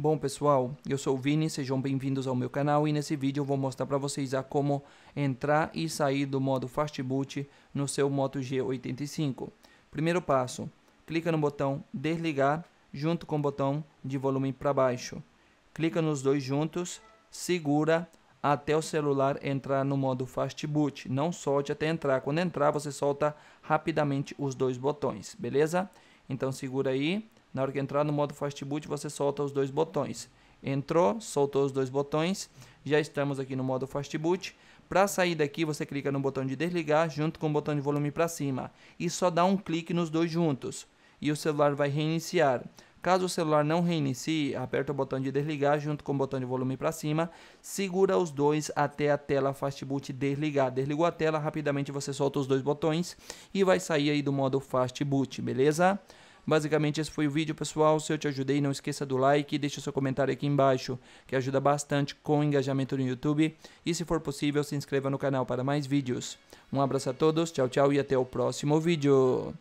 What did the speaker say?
Bom pessoal, eu sou o Vini, sejam bem-vindos ao meu canal e nesse vídeo eu vou mostrar para vocês a como entrar e sair do modo Fast Boot no seu Moto G85. Primeiro passo, clica no botão desligar junto com o botão de volume para baixo. Clica nos dois juntos, segura até o celular entrar no modo Fast Boot. Não solte até entrar, quando entrar você solta rapidamente os dois botões, beleza? Então segura aí na hora que entrar no modo fast boot, você solta os dois botões. Entrou, soltou os dois botões, já estamos aqui no modo fast boot. Para sair daqui, você clica no botão de desligar junto com o botão de volume para cima e só dá um clique nos dois juntos e o celular vai reiniciar. Caso o celular não reinicie, aperta o botão de desligar junto com o botão de volume para cima, segura os dois até a tela Fastboot desligar. Desligou a tela, rapidamente você solta os dois botões e vai sair aí do modo Fastboot, beleza? Basicamente esse foi o vídeo, pessoal. Se eu te ajudei, não esqueça do like e deixa seu comentário aqui embaixo, que ajuda bastante com o engajamento no YouTube. E se for possível, se inscreva no canal para mais vídeos. Um abraço a todos, tchau, tchau e até o próximo vídeo.